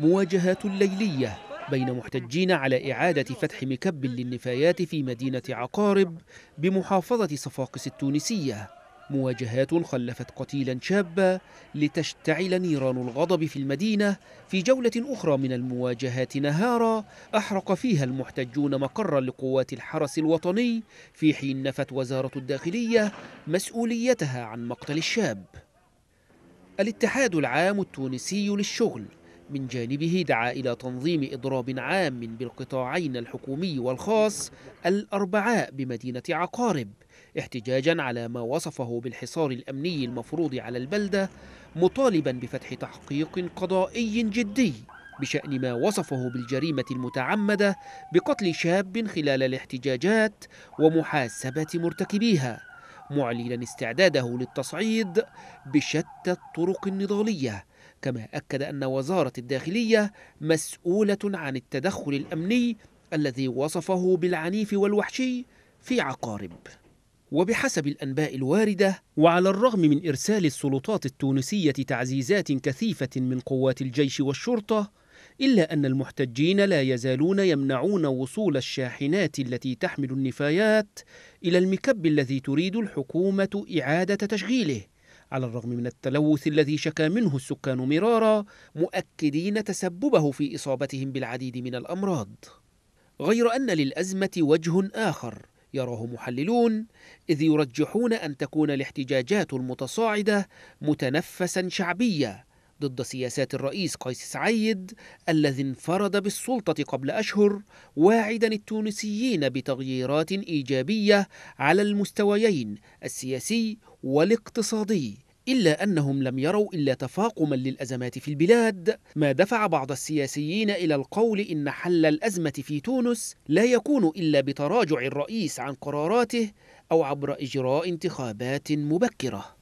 مواجهات ليلية بين محتجين على إعادة فتح مكب للنفايات في مدينة عقارب بمحافظة صفاقس التونسية مواجهات خلفت قتيلا شابا لتشتعل نيران الغضب في المدينة في جولة أخرى من المواجهات نهارا أحرق فيها المحتجون مقرا لقوات الحرس الوطني في حين نفت وزارة الداخلية مسؤوليتها عن مقتل الشاب الاتحاد العام التونسي للشغل من جانبه دعا إلى تنظيم إضراب عام بالقطاعين الحكومي والخاص الأربعاء بمدينة عقارب احتجاجا على ما وصفه بالحصار الأمني المفروض على البلدة مطالبا بفتح تحقيق قضائي جدي بشأن ما وصفه بالجريمة المتعمدة بقتل شاب خلال الاحتجاجات ومحاسبة مرتكبيها معلنا استعداده للتصعيد بشتى الطرق النضاليه كما أكد أن وزارة الداخلية مسؤولة عن التدخل الأمني الذي وصفه بالعنيف والوحشي في عقارب وبحسب الأنباء الواردة وعلى الرغم من إرسال السلطات التونسية تعزيزات كثيفة من قوات الجيش والشرطة إلا أن المحتجين لا يزالون يمنعون وصول الشاحنات التي تحمل النفايات إلى المكب الذي تريد الحكومة إعادة تشغيله على الرغم من التلوث الذي شكا منه السكان مرارا مؤكدين تسببه في إصابتهم بالعديد من الأمراض غير أن للأزمة وجه آخر يراه محللون إذ يرجحون أن تكون الاحتجاجات المتصاعدة متنفسا شعبيا ضد سياسات الرئيس قيس سعيد الذي انفرد بالسلطة قبل أشهر واعدا التونسيين بتغييرات إيجابية على المستويين السياسي والاقتصادي إلا أنهم لم يروا إلا تفاقما للأزمات في البلاد ما دفع بعض السياسيين إلى القول إن حل الأزمة في تونس لا يكون إلا بتراجع الرئيس عن قراراته أو عبر إجراء انتخابات مبكرة